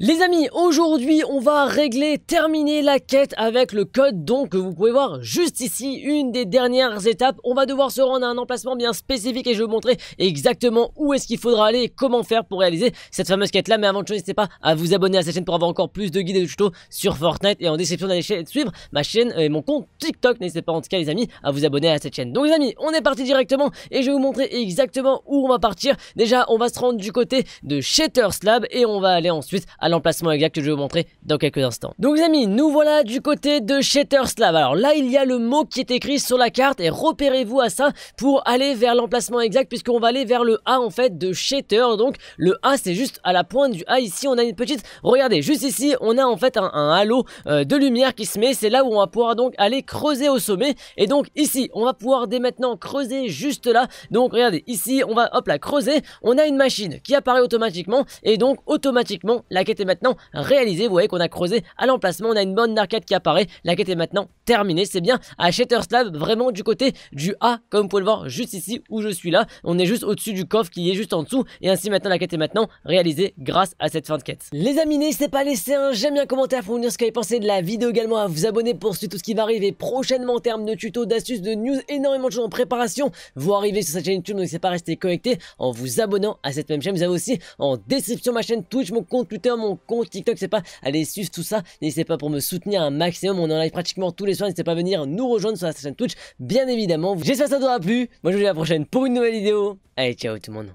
Les amis, aujourd'hui on va régler, terminer la quête avec le code donc vous pouvez voir juste ici, une des dernières étapes. On va devoir se rendre à un emplacement bien spécifique et je vais vous montrer exactement où est-ce qu'il faudra aller et comment faire pour réaliser cette fameuse quête là. Mais avant de tout n'hésitez pas à vous abonner à cette chaîne pour avoir encore plus de guides et de tutos sur Fortnite et en description d'aller suivre ma chaîne et mon compte TikTok. N'hésitez pas en tout cas les amis à vous abonner à cette chaîne. Donc les amis, on est parti directement et je vais vous montrer exactement où on va partir. Déjà on va se rendre du côté de Shatter Slab et on va aller ensuite à l'emplacement exact que je vais vous montrer dans quelques instants. Donc les amis, nous voilà du côté de Shatterslav. Alors là, il y a le mot qui est écrit sur la carte et repérez-vous à ça pour aller vers l'emplacement exact puisqu'on va aller vers le A en fait de Shatter. Donc le A c'est juste à la pointe du A ici, on a une petite... Regardez, juste ici, on a en fait un, halo euh, de lumière qui se met. C'est là où on va pouvoir donc aller creuser au sommet. Et donc ici, on va pouvoir dès maintenant creuser juste là. Donc regardez, ici, on va hop là creuser. On a une machine qui apparaît automatiquement et donc automatiquement la quête maintenant réalisé Vous voyez qu'on a creusé à l'emplacement. On a une bonne arcade qui apparaît. La quête est maintenant terminée. C'est bien à slab vraiment du côté du A, comme vous pouvez le voir juste ici où je suis là. On est juste au-dessus du coffre qui est juste en dessous. Et ainsi maintenant, la quête est maintenant réalisée grâce à cette fin de quête. Les amis, n'hésitez pas à laisser un j'aime bien, un commentaire pour vous dire ce que vous avez pensé de la vidéo également. À vous abonner pour suivre tout ce qui va arriver prochainement en termes de tutos, d'astuces, de news, énormément de choses en préparation. Vous arrivez sur cette chaîne YouTube, donc n'hésitez pas à rester connecté en vous abonnant à cette même chaîne. Vous avez aussi en description ma chaîne Twitch, mon compte Twitter, mon compte TikTok, c'est pas allez suivre tout ça, n'hésitez pas pour me soutenir un maximum, on est en live pratiquement tous les soirs, n'hésitez pas à venir nous rejoindre sur la chaîne Twitch, bien évidemment. J'espère que ça t'aura plu, moi je vous dis à la prochaine pour une nouvelle vidéo, allez ciao tout le monde.